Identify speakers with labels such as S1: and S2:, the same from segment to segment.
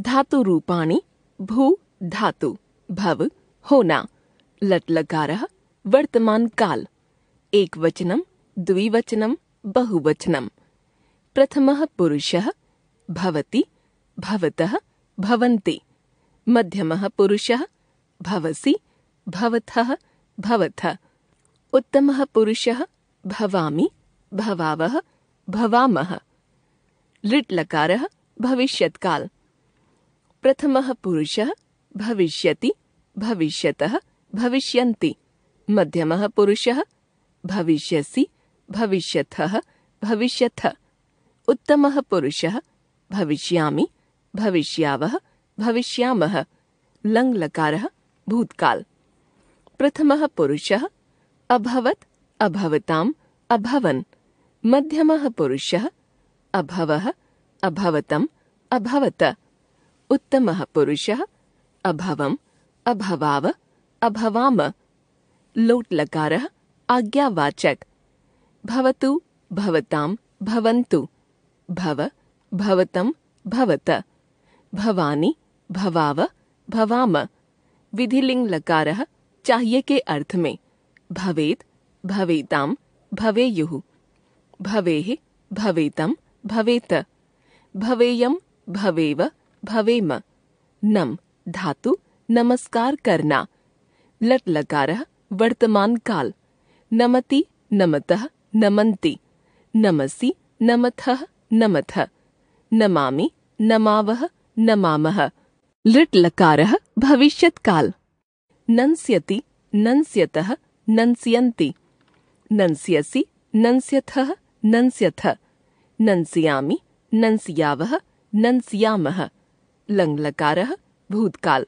S1: धातु रूपाणि भू धातु भव होना लट लकार वर्तमान काल एकवचनं द्विवचनं बहुवचनं प्रथमः पुरुषः भवति भवतः भवन्ति मध्यमः पुरुषः भवसि भवथः भवथ उत्तमः पुरुषः भवामि भवावः भवामः लिट्लकारः भविष्यत्काल प्रथमः पुरुषः भविष्यति भविष्यतः भविष्यन्ति मध्यमः पुरुषः भविष्यसि भविष्यथः भविष्यथ उत्तमः पुरुषः भविष्यामि भविष्यावः भविष्यामः लङ् लकारः भूतकाल प्रथमः पुरुषः अभवत् अभवताम् अभवन् मध्यमः पुरुषः अभवः अभवतम् अभवत उत्तमः पुरुषः अभवम् अभवाव अभवाम लोट् लकारः आज्ञावाचक भवतु भवतां भवन्तु भव भवतं भवत भवानी भवाव भवाम विधिलिंग लकारः चाहिए के अर्थ में भवेत भवेताम भवेयुः भवेः भवेतं भवेत भवेयं भवेव भवेम नम धातु नमस्कार करना लट लकार वर्तमान काल नमति नमतः नमन्ति नमसि नमथः नमथ नमामि नमावः नमामः लिट् लकारः भविष्यत्काल नंस्यति नंस्यतः नंस्यन्ति नंस्यसि नंस्यथः नंस्यथ नंस्यामि नंस्यावः नंस्यामः लङ्लकारः भूतकाल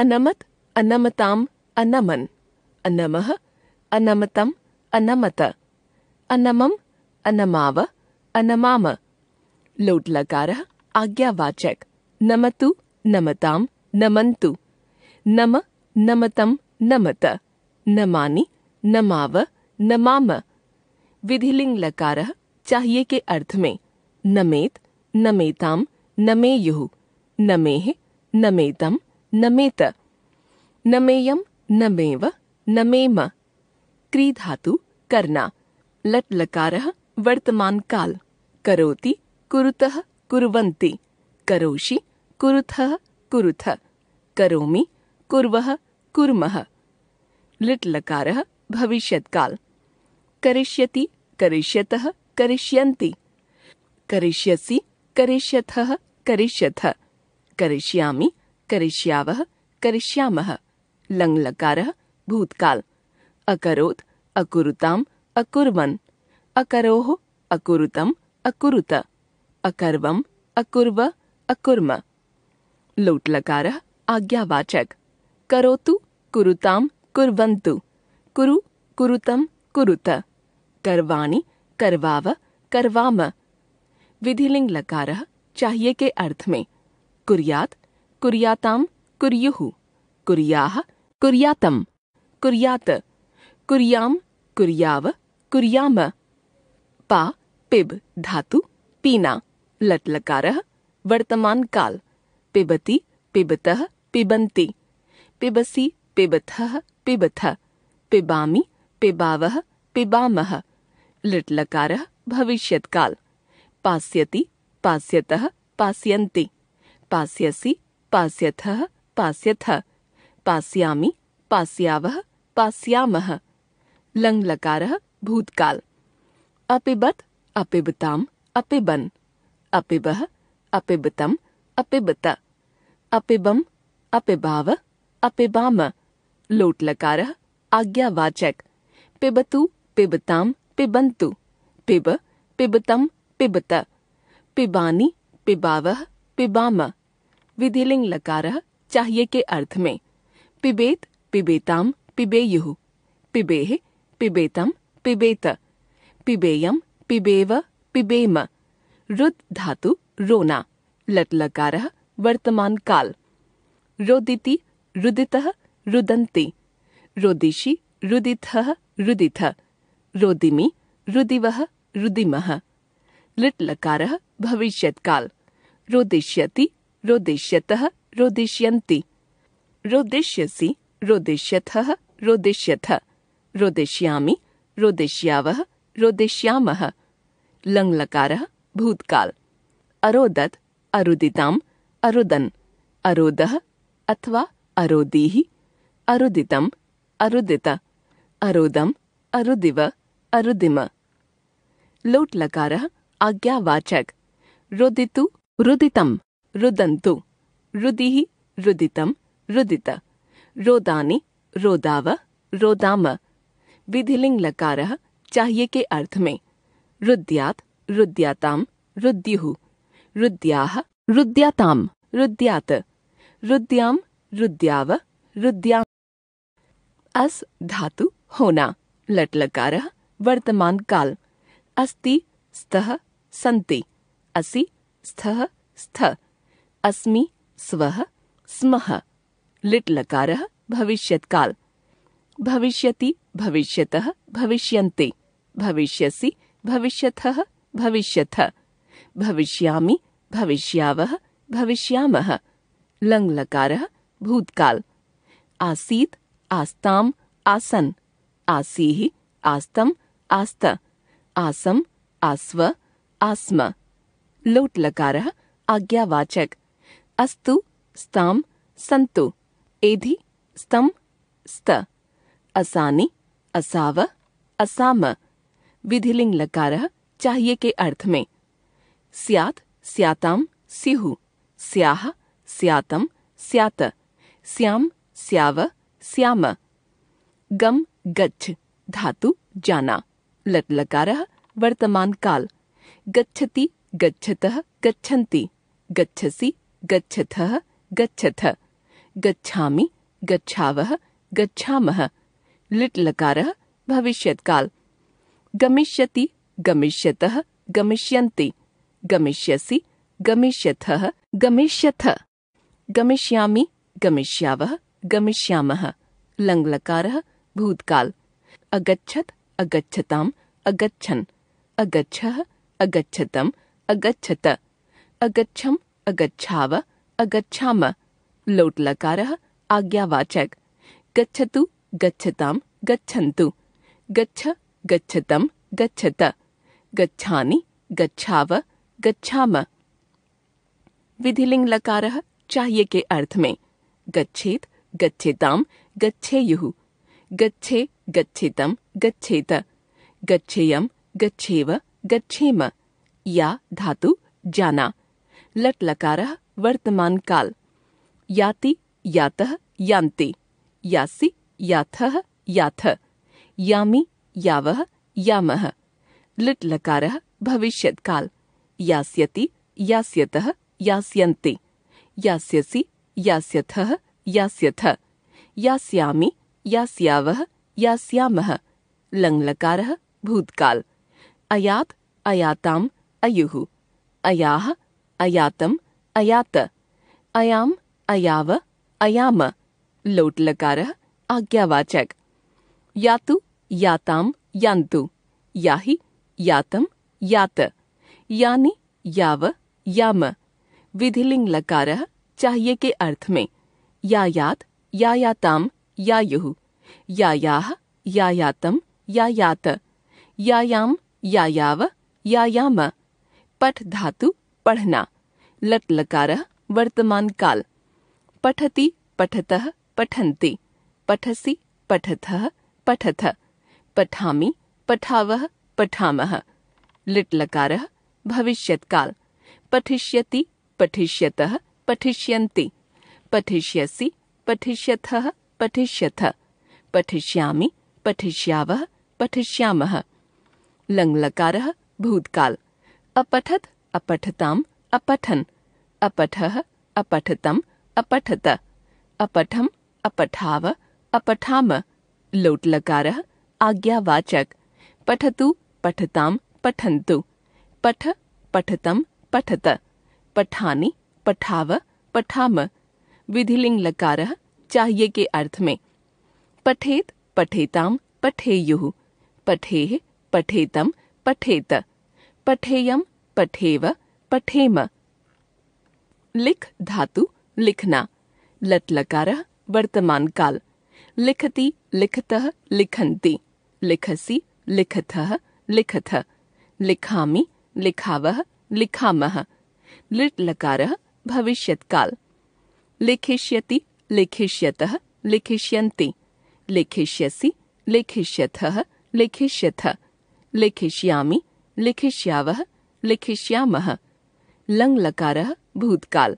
S1: अनमत अनमताम अनमन अनम अनमतम अनमत अनमम अनमाव अनमाम लोटलकार आज्ञावाचक नमतु नमताम नमंतु नम नमतम नमत नमा नमाव नमाम विधिलिंग लकार चाहिए के अर्थ में नमेत नमेताम नमेयुः नमेह नमेतं नमेत नमेयम नमेव नमेम क्री धातु करना लट लकार वर्तमान काल करोति कुरुतः कुरुवन्ति करोषि कुरुथः कुरुथ करोमि कुर्वः कुर्मः लिट् लकारः भविष्यत्काल करिष्यति करिष्यतः करिष्यन्ति करिष्यसि करिष्यथः करिष्यथ करिष्यामि करिष्यावः करिष्यामः लङ्लकारः भूतकाल अकरोत् अकुरुताम् अकुर्वन् अकरोः अकुरुतम् अकुरुत अकर्वम् अकुर्व अकुर्म लोट्लकारः आज्ञावाचक करोतु कुरुताम् कुर्वन्तु कुरु कुरुतम् कुरुत करवाणि करवाव करवाम विधिलिंग लकारः चाहिए के अर्थ में कुर्यात कुर्याताम कुर्युः कुर्याः कुर्यातम कुर्यात कुर्याम कुर्याव कुर्याम पा पिब धातु पीना लटलकार वर्तमान काल पिबति पिबत पिबंति पिबसी पिबथ पिबथ पिबामी पिबाव पिबावः पिबामः भविष्यत काल पास्यति पास्यतः पास्यन्ति पास्यसि पास्यथः पास्यथ पास्यामि पास्यावः पास्यामः लङ्लकारः भूतकाल अपिबत अपिबताम अपिबन अपिबह अपिबतम अपिबत अपिबम अपिबाव अपिबाम लोटलकारः आज्ञावाचक पिबतु पिबताम पिबन्तु पिब पिबतम पिबत पिबानी पिबावः पिबाम विधिलिंग लकार चाहिए के अर्थ में पिबेत पिबेताम पिबेयुह पिबेह पिबेतम पिबेत पिबेयम पिबेव पिबेम रुद धातु रोना लट लकार वर्तमान काल रोदिति रुदितः रुदन्ति रोदिशि रुदिथः रुदिथ रुदिव रुदिवः लिट लकार लकारः काल रोदिष्यति रोदिष्यतः रोदिष्यन्ति रोदिष्यसि रोदिष्यथः रोदिष्यथ रोदिष्यामि रोदिष्यावः रोदिष्यामः लङ्लकारः भूतकाल अरोदत अरुदिताम् अरुदन अरोदः अथवा अरोदीः अरुदितम् अरुदित अरुदम् अरुदिव अरुदिम लोट्लकारः आज्ञावाचक रुदितु रुदितम् रुदन्तु रुदिः रुदितं रुदित रोदानि रोदाव रोदाम विधिलिंग लकारः चाहिए के अर्थ में रुद्यात् रुद्याताम् रुद्युः रुद्याः रुद्याताम् रुद्यात् रुद्याम् रुद्याव रुद्याम अस् धातु होना लट लकारः वर्तमान काल अस्ति स्तः सन्ति असि स्थः स्थ अस्मि स्वः स्मः लिट् लकारः भविष्यत्काल भविष्यति भविष्यतः भविष्यन्ते भविष्यसि भविष्यतः भविष्यथ भविष्यामि भविष्यावः भविष्यामः लङ् लकारः भूतकाल आसीत् आस्ताम् आसन् आसीः आस्तम् आस्त आसम् आस्व आस्म लोट् आज्ञावाचक अस्तु स्तम संतु एधि स्तम स्त असानी असाव असाम विधिलिंग लकार चाहिए के अर्थ में स्यात स्याताम सिहु स्याह स्यातम स्यात स्याम स्याव स्याम गम गच्छ धातु जाना लट लकार वर्तमान काल गच्छति गच्छतः गच्छन्ति गच्छसि गच्छथः गच्छथ गच्छामि गच्छावः गच्छामः लिट् लकारः भविष्यत्काल गमिष्यति गमिष्यतः गमिष्यन्ति गमिष्यसि गमिष्यथः गमिष्यथ गमिष्यामि गमिष्यावः गमिष्यामः लङ्लकारः भूतकाल अगच्छत् अगच्छताम् अगच्छन् अगच्छः अगच्छतम् अगच्छत अगच्छम् अगच्छाव अगच्छाम लोट्लकारः आज्ञावाचक गच्छतु गच्छताम गच्छन्तु गच्छ गच्छतम गच्छत गच्छानि गच्छाव गच्छाम विधिलिंग लकार चाहिए के अर्थ में गच्छेत गच्छेताम गच्छेयुः गच्छे गच्छेतम गच्छेत गच्छेयम गच्छेव गच्छेम या धातु जाना लट लकारः वर्तमान काल याति यात यान्ति यासि याथ याथ यामि यावः यामः लिट् भविष्य काल यास्यति यास्यतः यास्यन्ति यास्यसि यास्यथः यास्यथ यास्यामि यास्यावः यास्यामः लङ्लकारः भूतकाल अयात् अयाताम् अयुः अयाः अयातम अयात अयाम अयाव अयाम लोटलकार आज्ञावाचक यातु याताम यांतु याहि यातम यात यानी याव याम विधिलिंग लकार चाहिए के अर्थ में या यात या यायाताम यायुः यातम या यात यायाम या याव या याम पठ धातु पढ़ना लट लकार वर्तमान काल पठति पठतः पठन्ति पठसि पठथः पठथ पठामि पठावः पठामः लिट् लकारः भविष्यत्काल पठिष्यति पठिष्यतः पठिष्यन्ति पठिष्यसि पठिष्यथः पठिष्यथ पठिष्यामि पठिष्यावः पठिष्यामः लङ्लकारः भूतकाल अपठत अपठताम अपठन अपठ अपठतम अपठत अपठम अपठाव अपठाम लोटलकार आज्ञावाचक पठतु पठताम पठन्तु पठ पठतम पठत पठा पठाव पठाम विधिलिंग लकार चाहिए के अर्थ में पठेत पठेताम पठेयु पठे पठेतम पठेत पठेयम पठेव पठेम लिख धातु लिखना लट लकार वर्तमान काल लिखती लिखत लिखन्ति लिखसि लिखत लिखथ लिखामि लिखाव लिखामः लिट लकार काल लिखिष्यति लिखिष्यतः लिखिष्यन्ति लिखिष्यसि लिखिष्यथ लिखिष्यथ लिखिष्यामि लिखिष्यावः लिखिष्याम लंग लकार भूतकाल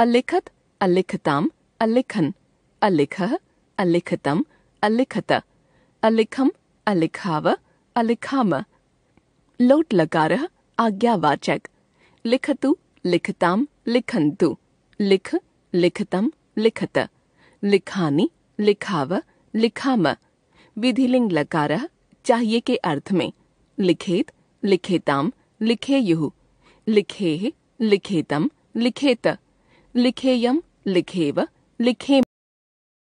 S1: अलिखत अलिखताम अलिखन अलिख अलिखतम अलिखत अलिखम अलिखाव अलिखाम लोट लकार आज्ञावाचक लिखतु लिखताम लिखन्तु लिख लिखतम लिखत लिखानी लिखाव लिखाम विधिलिंग लकार चाहिए के अर्थ में लिखेत लिखेताम लिखेयु लिखे लिखेतम लिखेत लिखेयम लिखेव लिखे